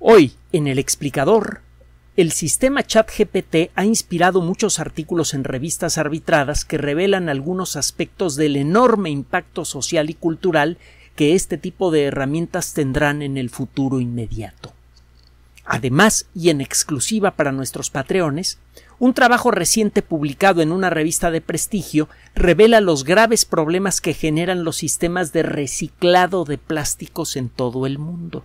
Hoy, en el explicador, el sistema ChatGPT ha inspirado muchos artículos en revistas arbitradas que revelan algunos aspectos del enorme impacto social y cultural que este tipo de herramientas tendrán en el futuro inmediato. Además, y en exclusiva para nuestros patreones, un trabajo reciente publicado en una revista de prestigio revela los graves problemas que generan los sistemas de reciclado de plásticos en todo el mundo.